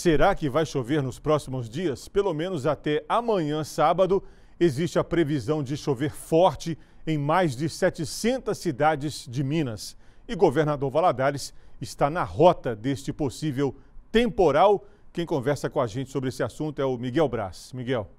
Será que vai chover nos próximos dias? Pelo menos até amanhã, sábado, existe a previsão de chover forte em mais de 700 cidades de Minas. E governador Valadares está na rota deste possível temporal. Quem conversa com a gente sobre esse assunto é o Miguel Braz. Miguel.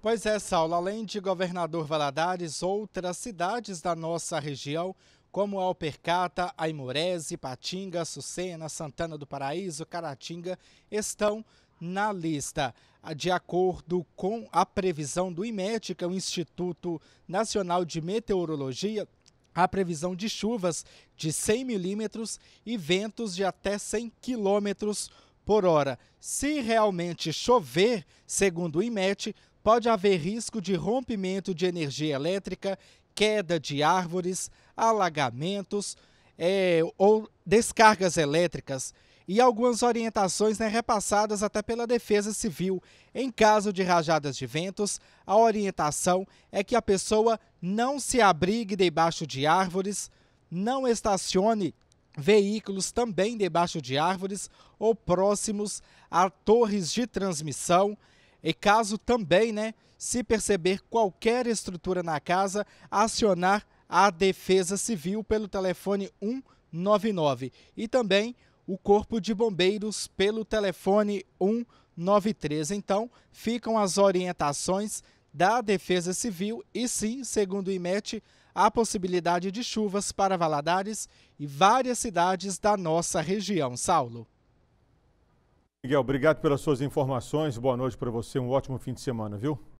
Pois é, Saulo. Além de governador Valadares, outras cidades da nossa região como Alpercata, Aimorese, Patinga, Sucena, Santana do Paraíso, Caratinga, estão na lista. De acordo com a previsão do IMET, que é o Instituto Nacional de Meteorologia, a previsão de chuvas de 100 milímetros e ventos de até 100 quilômetros por hora. Se realmente chover, segundo o IMET, pode haver risco de rompimento de energia elétrica, queda de árvores, alagamentos é, ou descargas elétricas. E algumas orientações né, repassadas até pela Defesa Civil. Em caso de rajadas de ventos, a orientação é que a pessoa não se abrigue debaixo de árvores, não estacione veículos também debaixo de árvores ou próximos a torres de transmissão e caso também, né, se perceber qualquer estrutura na casa, acionar a Defesa Civil pelo telefone 199 e também o Corpo de Bombeiros pelo telefone 193. Então, ficam as orientações da Defesa Civil e sim, segundo o IMET, a possibilidade de chuvas para Valadares e várias cidades da nossa região. Saulo. Miguel, obrigado pelas suas informações. Boa noite para você. Um ótimo fim de semana, viu?